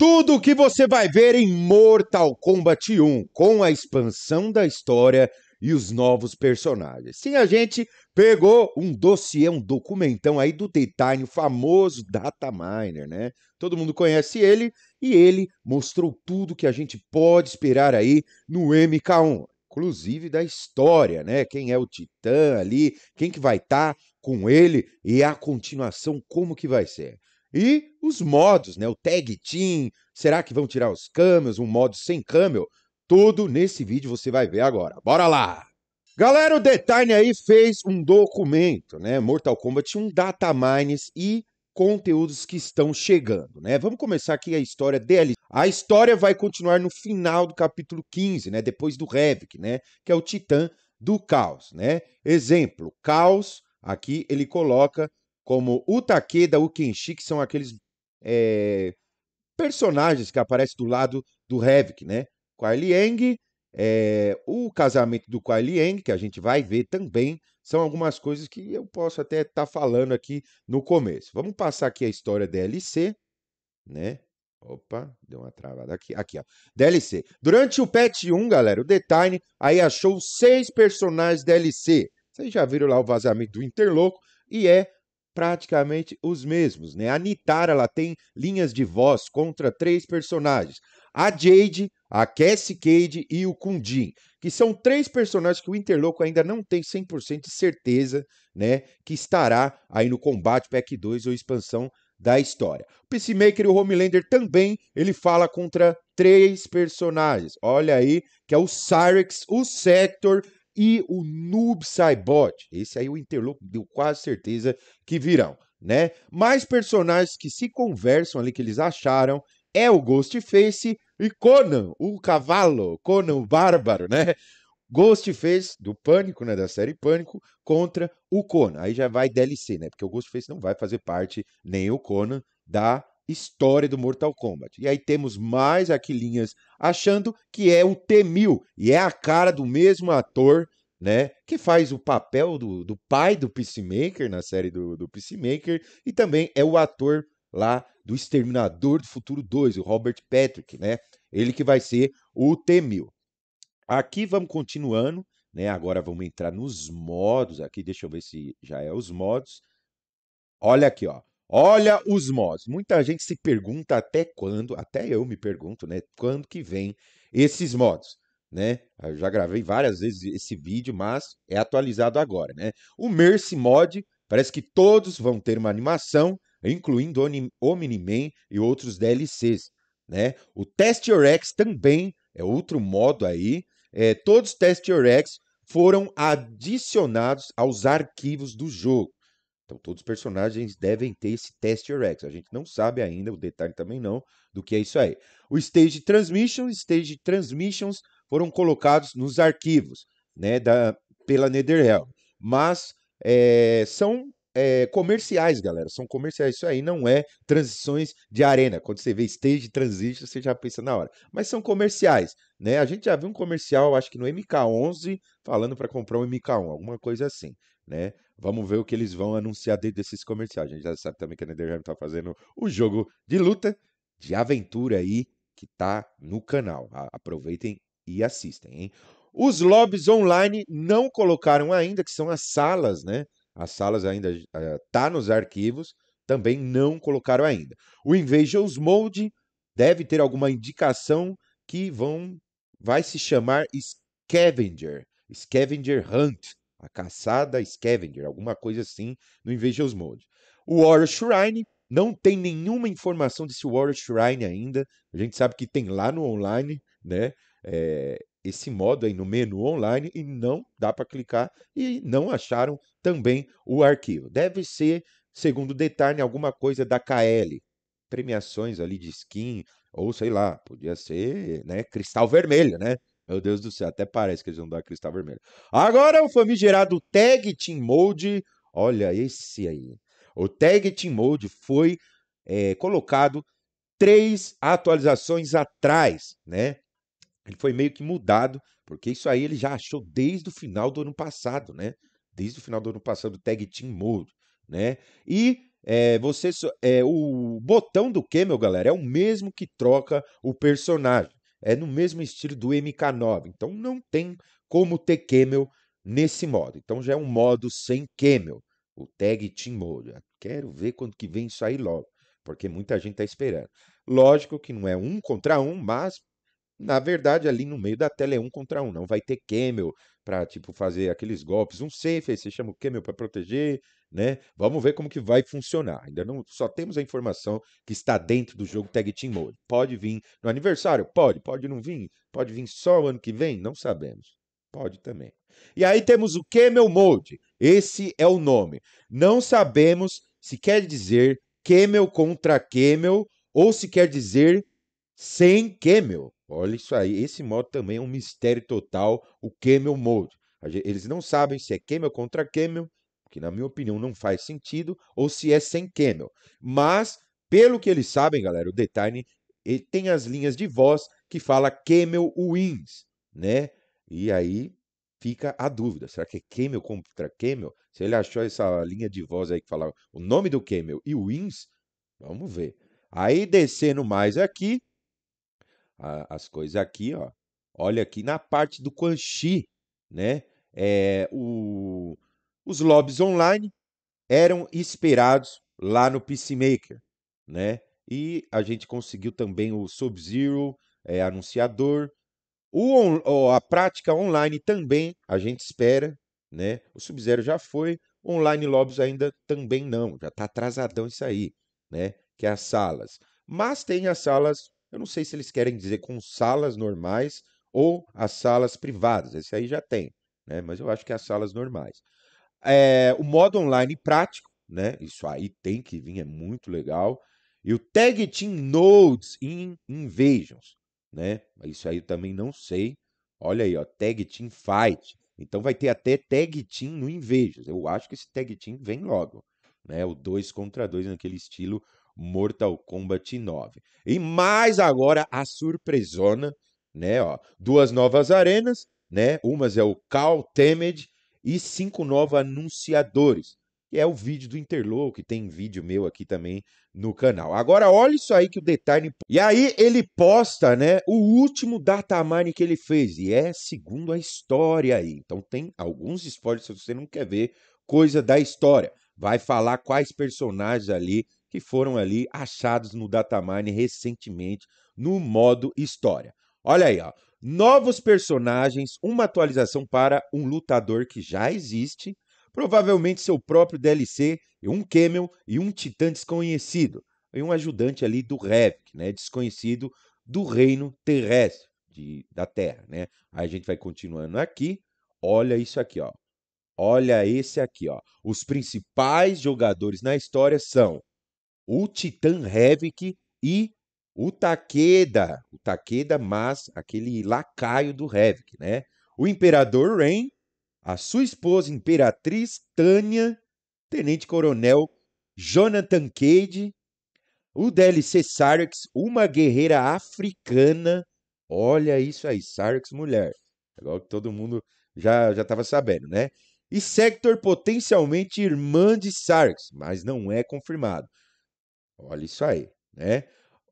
Tudo o que você vai ver em Mortal Kombat 1, com a expansão da história e os novos personagens. Sim, a gente pegou um dossiê, um documentão aí do Titan, o famoso Data Miner, né? Todo mundo conhece ele e ele mostrou tudo que a gente pode esperar aí no MK1, inclusive da história, né? Quem é o Titã ali, quem que vai estar tá com ele e a continuação como que vai ser. E os modos, né? O tag team, será que vão tirar os camels, um modo sem camel? Tudo nesse vídeo você vai ver agora. Bora lá! Galera, o Detine aí fez um documento, né? Mortal Kombat, um data mines e conteúdos que estão chegando, né? Vamos começar aqui a história dele. A história vai continuar no final do capítulo 15, né? Depois do Revic, né? Que é o Titã do Caos, né? Exemplo, Caos, aqui ele coloca como o Takeda, o Kenshi, que são aqueles é, personagens que aparecem do lado do Havoc, né? Kuai Liang, é, o casamento do Kuai Liang, que a gente vai ver também, são algumas coisas que eu posso até estar tá falando aqui no começo. Vamos passar aqui a história da DLC, né? Opa, deu uma travada aqui. Aqui, ó. DLC. Durante o patch 1, galera, o Detain aí achou seis personagens DLC. Vocês já viram lá o vazamento do Interloco e é praticamente os mesmos, né? A Nitara, ela tem linhas de voz contra três personagens. A Jade, a Cassie Cade e o Kundin, que são três personagens que o Interloco ainda não tem 100% de certeza, né, que estará aí no combate Pack 2 ou expansão da história. O Peacemaker e o Homelander também, ele fala contra três personagens. Olha aí, que é o Cyrex, o Sector e o Noob Saibot. Esse aí o Interloco deu quase certeza que virão, né? Mais personagens que se conversam ali que eles acharam é o Ghostface e Conan, o cavalo, Conan o bárbaro, né? Ghostface do Pânico, né, da série Pânico, contra o Conan. Aí já vai DLC, né? Porque o Ghostface não vai fazer parte nem o Conan da história do Mortal Kombat. E aí temos mais aqui achando que é o T-1000 e é a cara do mesmo ator, né, que faz o papel do, do pai do Peacemaker na série do, do Peacemaker e também é o ator lá do Exterminador do Futuro 2, o Robert Patrick, né? Ele que vai ser o T-1000. Aqui vamos continuando, né? Agora vamos entrar nos modos aqui, deixa eu ver se já é os modos. Olha aqui, ó. Olha os mods. Muita gente se pergunta até quando, até eu me pergunto, né? Quando que vem esses mods, né? Eu já gravei várias vezes esse vídeo, mas é atualizado agora, né? O Mercy Mod, parece que todos vão ter uma animação, incluindo o man e outros DLCs, né? O Test Your X também é outro modo aí. É, todos os Test Your X foram adicionados aos arquivos do jogo. Então, todos os personagens devem ter esse teste Rex. A gente não sabe ainda, o detalhe também não, do que é isso aí. O Stage Transmissions, Stage Transmissions foram colocados nos arquivos, né, da, pela NetherRealm. Mas é, são é, comerciais, galera. São comerciais. Isso aí não é transições de arena. Quando você vê Stage Transition, você já pensa na hora. Mas são comerciais, né? A gente já viu um comercial, acho que no MK11, falando para comprar um MK1, alguma coisa assim né? Vamos ver o que eles vão anunciar dentro desses comerciais. A gente já sabe também que a NetherRealm está fazendo o jogo de luta, de aventura aí, que tá no canal. Aproveitem e assistem, hein? Os lobbies online não colocaram ainda, que são as salas, né? As salas ainda uh, tá nos arquivos, também não colocaram ainda. O Invasions Mode deve ter alguma indicação que vão vai se chamar Scavenger, Scavenger Hunt, a caçada Scavenger, alguma coisa assim, no Invasions Mode. O Warrior Shrine, não tem nenhuma informação desse Warrior Shrine ainda. A gente sabe que tem lá no online, né? É, esse modo aí no menu online e não dá para clicar e não acharam também o arquivo. Deve ser, segundo detalhe, alguma coisa da KL. Premiações ali de skin, ou sei lá, podia ser né, cristal vermelho, né? Meu Deus do céu, até parece que eles vão dar cristal vermelho. Agora o famigerado Tag Team Mode. Olha esse aí. O Tag Team Mode foi é, colocado três atualizações atrás, né? Ele foi meio que mudado, porque isso aí ele já achou desde o final do ano passado, né? Desde o final do ano passado, o Tag Team Mode, né? E é, você, é, o botão do meu galera, é o mesmo que troca o personagem é no mesmo estilo do MK9. Então não tem como ter camel nesse modo. Então já é um modo sem camel, o tag Team Mode. Ah, quero ver quando que vem isso aí logo, porque muita gente está esperando. Lógico que não é um contra um, mas na verdade ali no meio da tela é um contra um. Não vai ter camel, para tipo fazer aqueles golpes, um safe, aí você chama o quê, meu, para proteger, né? Vamos ver como que vai funcionar. Ainda não, só temos a informação que está dentro do jogo Tag Team Mode. Pode vir no aniversário, pode, pode não vir, pode vir só o ano que vem, não sabemos. Pode também. E aí temos o Camel Mode. Esse é o nome. Não sabemos se quer dizer Camel contra Camel ou se quer dizer sem Camel. Olha isso aí. Esse modo também é um mistério total, o Camel Mode. Eles não sabem se é Camel contra Camel, que na minha opinião não faz sentido, ou se é sem Camel. Mas, pelo que eles sabem, galera, o Detine tem as linhas de voz que fala Camel Wins, né? E aí fica a dúvida, será que é Camel contra Camel? Se ele achou essa linha de voz aí que fala o nome do Camel e Wins, vamos ver. Aí descendo mais aqui, a, as coisas aqui, ó. Olha aqui na parte do Quan Chi, né? É, o, os lobbies online eram esperados lá no Peacemaker, né? E a gente conseguiu também o Sub-Zero é, anunciador. O a prática online também a gente espera, né? O Sub-Zero já foi, online lobbies ainda também não, já está atrasadão isso aí, né? Que é as salas. Mas tem as salas eu não sei se eles querem dizer com salas normais ou as salas privadas. Esse aí já tem, né? mas eu acho que é as salas normais. É, o modo online prático, né? Isso aí tem que vir, é muito legal. E o Tag Team Nodes in Invasions, né? Isso aí eu também não sei. Olha aí, ó, Tag Team Fight. Então vai ter até Tag Team no Invasions. Eu acho que esse Tag Team vem logo, né? O 2 contra 2 naquele estilo Mortal Kombat 9. E mais agora a surpresona, né? Ó, duas novas arenas, né? Umas é o Cal Temed e cinco novos anunciadores. Que é o vídeo do Interlow, que tem vídeo meu aqui também no canal. Agora olha isso aí que o detalhe. E aí ele posta, né, o último data que ele fez e é segundo a história aí. Então tem alguns spoilers se você não quer ver coisa da história. Vai falar quais personagens ali que foram ali achados no datamine recentemente no modo história. Olha aí, ó. Novos personagens, uma atualização para um lutador que já existe, provavelmente seu próprio DLC, um Camel e um Titã desconhecido, e um ajudante ali do Revic, né, desconhecido do reino terrestre de, da Terra, né? Aí a gente vai continuando aqui. Olha isso aqui, ó. Olha esse aqui, ó. Os principais jogadores na história são o Titan Havoc e o Takeda, o Takeda, mas aquele lacaio do Havoc, né? O Imperador Rain, a sua esposa Imperatriz Tânia, Tenente Coronel Jonathan Cade, o DLC Sarx, uma guerreira africana. Olha isso aí, Sarx mulher. É igual que todo mundo já já estava sabendo, né? E Sector potencialmente irmã de Sarx, mas não é confirmado. Olha isso aí, né?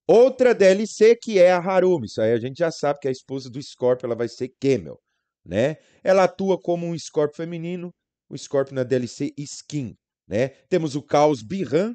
Outra DLC que é a Harumi, isso aí a gente já sabe que a esposa do Scorpio ela vai ser Camel, né? Ela atua como um Scorpio feminino, o um Scorpio na DLC Skin, né? Temos o Caos Birran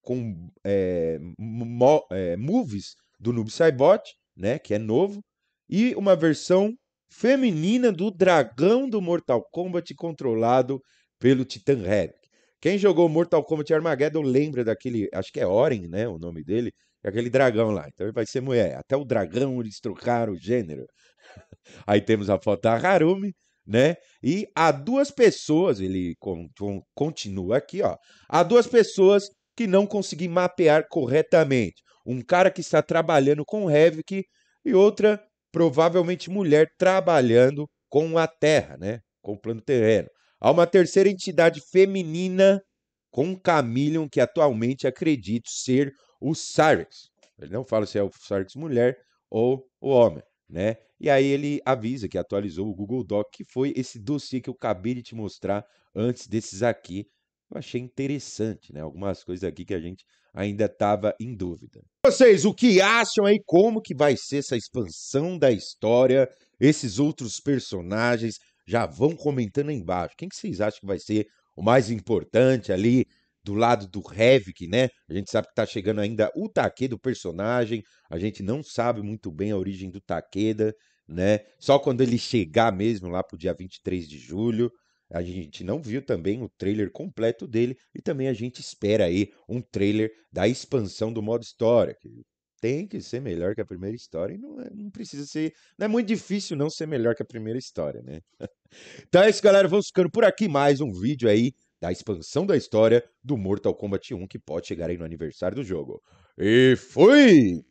com é, mo, é, moves do Noob Saibot, né? Que é novo e uma versão feminina do dragão do Mortal Kombat controlado pelo Titan Red. Quem jogou Mortal Kombat Armageddon lembra daquele, acho que é Oren, né, o nome dele, é aquele dragão lá. Então ele vai ser mulher. Até o dragão eles trocaram o gênero. Aí temos a foto da Harumi, né? E há duas pessoas, ele con con continua aqui, ó. Há duas pessoas que não consegui mapear corretamente. Um cara que está trabalhando com Havoc e outra provavelmente mulher trabalhando com a Terra, né? Com o plano terreno. Há uma terceira entidade feminina com Camillion que atualmente acredito ser o Cyrix. Ele não fala se é o Cyrix mulher ou o homem, né? E aí ele avisa que atualizou o Google Doc, que foi esse dossiê que eu acabei de te mostrar antes desses aqui. Eu achei interessante, né? Algumas coisas aqui que a gente ainda estava em dúvida. Vocês, o que acham aí? Como que vai ser essa expansão da história? Esses outros personagens? já vão comentando aí embaixo. Quem que vocês acham que vai ser o mais importante ali do lado do Havoc, né? A gente sabe que tá chegando ainda o Takeda, o personagem. A gente não sabe muito bem a origem do Takeda, né? Só quando ele chegar mesmo lá pro dia 23 de julho. A gente não viu também o trailer completo dele e também a gente espera aí um trailer da expansão do modo história, que tem que ser melhor que a primeira história e não, é, não precisa ser. Não é muito difícil não ser melhor que a primeira história, né? então é isso, galera. Vamos ficando por aqui mais um vídeo aí da expansão da história do Mortal Kombat 1 que pode chegar aí no aniversário do jogo. E fui!